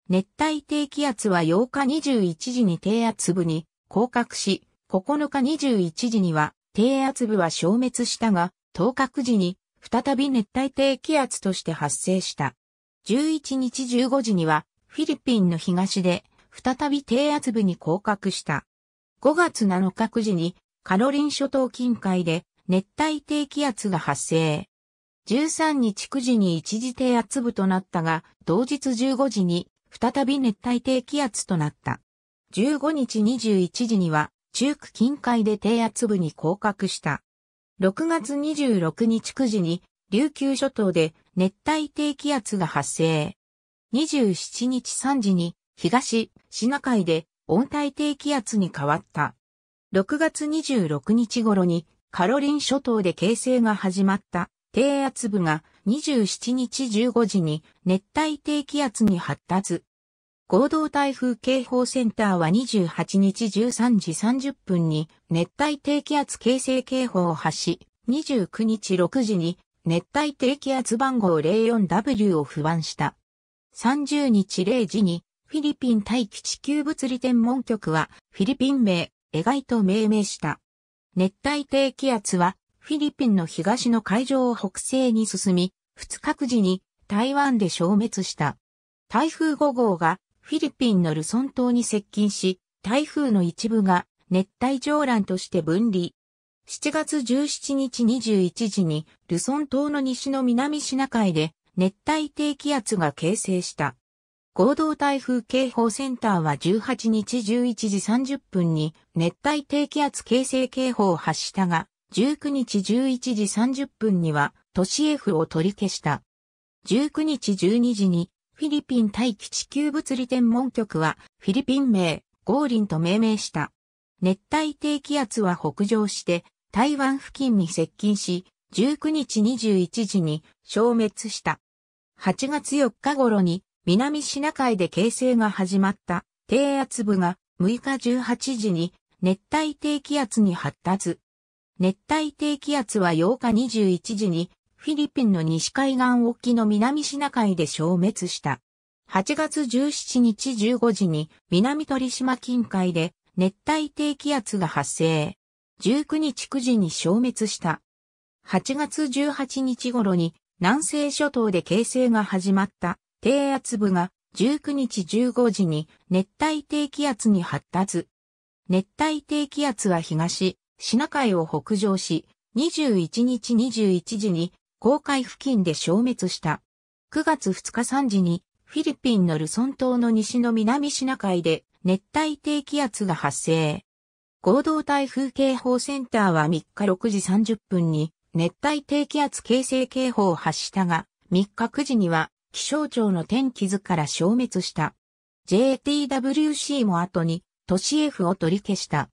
熱帯低気圧は8日21時に低圧部に降格し、9日21時には低圧部は消滅したが、当確時に再び熱帯低気圧として発生した。11日15時にはフィリピンの東で再び低圧部に降格した。5月7日9時にカロリン諸島近海で熱帯低気圧が発生。13日9時に一時低圧部となったが、同日15時に再び熱帯低気圧となった。15日21時には中区近海で低圧部に降格した。6月26日9時に琉球諸島で熱帯低気圧が発生。27日3時に東シナ海で温帯低気圧に変わった。6月26日頃にカロリン諸島で形成が始まった低圧部が27日15時に熱帯低気圧に発達。合同台風警報センターは28日13時30分に熱帯低気圧形成警報を発し、29日6時に熱帯低気圧番号 04W を不安した。30日0時にフィリピン大気地球物理天文局はフィリピン名、エガイと命名した。熱帯低気圧はフィリピンの東の海上を北西に進み、2日時に台湾で消滅した。台風5号がフィリピンのルソン島に接近し、台風の一部が熱帯上乱として分離。7月17日21時にルソン島の西の南シナ海で熱帯低気圧が形成した。合同台風警報センターは18日11時30分に熱帯低気圧形成警報を発したが、19日11時30分には都市 F を取り消した。19日12時にフィリピン大気地球物理天文局はフィリピン名、ゴーリンと命名した。熱帯低気圧は北上して台湾付近に接近し、19日21時に消滅した。8月4日頃に南シナ海で形成が始まった低圧部が6日18時に熱帯低気圧に発達。熱帯低気圧は8日21時にフィリピンの西海岸沖の南シナ海で消滅した。8月17日15時に南鳥島近海で熱帯低気圧が発生。19日9時に消滅した。8月18日頃に南西諸島で形成が始まった低圧部が19日15時に熱帯低気圧に発達。熱帯低気圧は東、シナ海を北上し、21日21時に公海付近で消滅した。9月2日3時にフィリピンのルソン島の西の南シナ海で熱帯低気圧が発生。合同台風警報センターは3日6時30分に熱帯低気圧形成警報を発したが、3日9時には気象庁の天気図から消滅した。JTWC も後に都市 F を取り消した。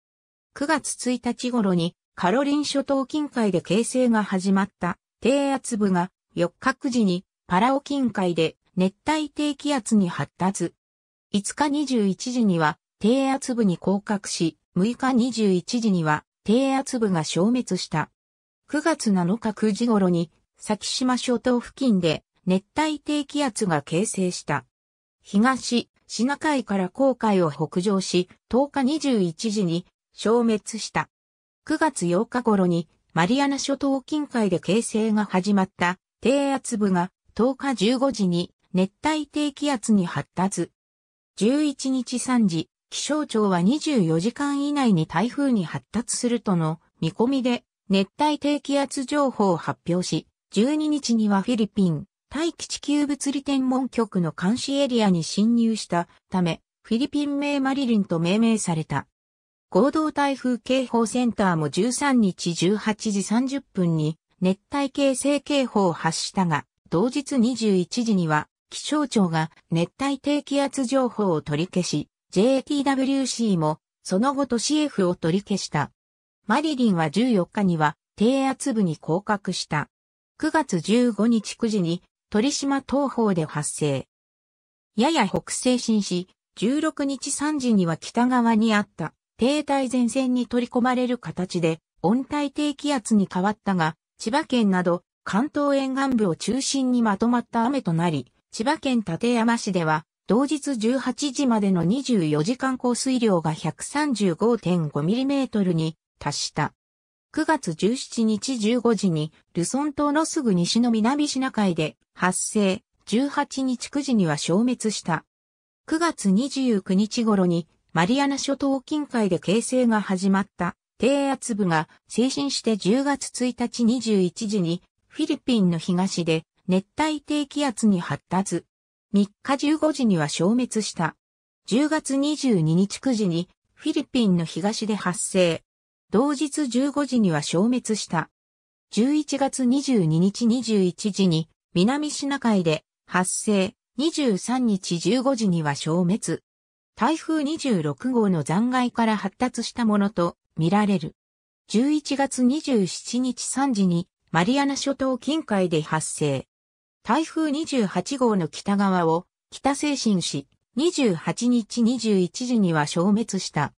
9月1日頃にカロリン諸島近海で形成が始まった低圧部が4日9時にパラオ近海で熱帯低気圧に発達。5日21時には低圧部に降格し、6日21時には低圧部が消滅した。9月7日9時頃に先島諸島付近で熱帯低気圧が形成した。東、シナ海から航海を北上し、10日21時に消滅した。9月8日頃にマリアナ諸島近海で形成が始まった低圧部が10日15時に熱帯低気圧に発達。11日3時、気象庁は24時間以内に台風に発達するとの見込みで熱帯低気圧情報を発表し、12日にはフィリピン、大気地球物理天文局の監視エリアに侵入したため、フィリピン名マリリンと命名された。合同台風警報センターも13日18時30分に熱帯形成警報を発したが、同日21時には気象庁が熱帯低気圧情報を取り消し、JTWC もその後と CF を取り消した。マリリンは14日には低圧部に降格した。9月15日9時に鳥島東方で発生。やや北西進し、16日3時には北側にあった。停滞前線に取り込まれる形で温帯低気圧に変わったが、千葉県など関東沿岸部を中心にまとまった雨となり、千葉県館山市では同日18時までの24時間降水量が 135.5mm に達した。9月17日15時にルソン島のすぐ西の南シナ海で発生、18日9時には消滅した。9月29日頃にマリアナ諸島近海で形成が始まった低圧部が精進して10月1日21時にフィリピンの東で熱帯低気圧に発達。3日15時には消滅した。10月22日9時にフィリピンの東で発生。同日15時には消滅した。11月22日21時に南シナ海で発生。23日15時には消滅。台風26号の残骸から発達したものと見られる。11月27日3時にマリアナ諸島近海で発生。台風28号の北側を北西進し、28日21時には消滅した。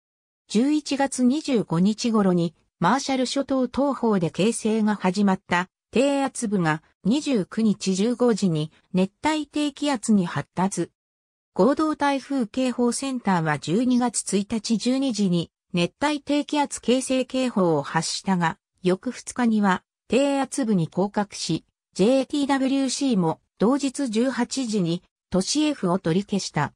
11月25日頃にマーシャル諸島東方で形成が始まった低圧部が29日15時に熱帯低気圧に発達。合同台風警報センターは12月1日12時に熱帯低気圧形成警報を発したが、翌2日には低圧部に降格し、JTWC も同日18時に都市 F を取り消した。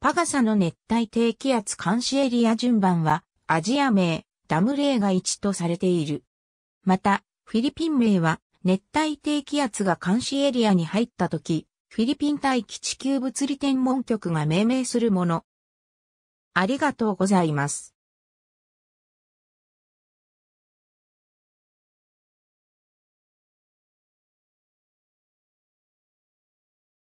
パガサの熱帯低気圧監視エリア順番はアジア名ダム例が1とされている。また、フィリピン名は熱帯低気圧が監視エリアに入った時、フィリピン大気地球物理天文局が命名するもの。ありがとうございます。